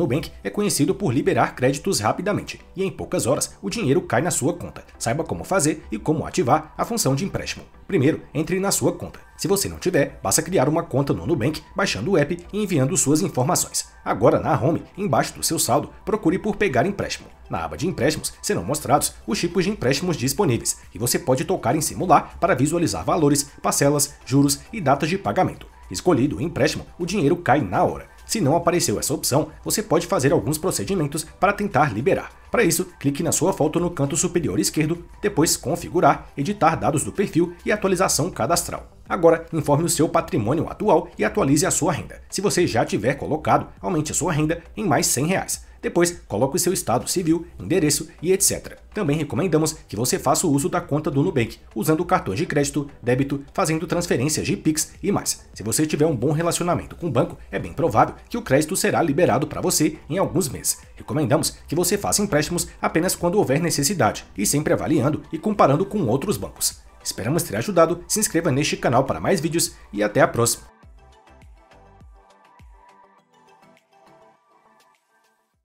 Nubank é conhecido por liberar créditos rapidamente e em poucas horas o dinheiro cai na sua conta. Saiba como fazer e como ativar a função de empréstimo. Primeiro, entre na sua conta. Se você não tiver, basta criar uma conta no Nubank, baixando o app e enviando suas informações. Agora, na home, embaixo do seu saldo, procure por pegar empréstimo. Na aba de empréstimos serão mostrados os tipos de empréstimos disponíveis e você pode tocar em simular para visualizar valores, parcelas, juros e datas de pagamento. Escolhido o empréstimo, o dinheiro cai na hora. Se não apareceu essa opção, você pode fazer alguns procedimentos para tentar liberar. Para isso, clique na sua foto no canto superior esquerdo, depois configurar, editar dados do perfil e atualização cadastral. Agora, informe o seu patrimônio atual e atualize a sua renda. Se você já tiver colocado, aumente a sua renda em mais R$ 100. Reais. Depois, coloque seu estado civil, endereço e etc. Também recomendamos que você faça o uso da conta do Nubank, usando cartões de crédito, débito, fazendo transferências de Pix e mais. Se você tiver um bom relacionamento com o banco, é bem provável que o crédito será liberado para você em alguns meses. Recomendamos que você faça empréstimos apenas quando houver necessidade e sempre avaliando e comparando com outros bancos. Esperamos ter ajudado, se inscreva neste canal para mais vídeos e até a próxima!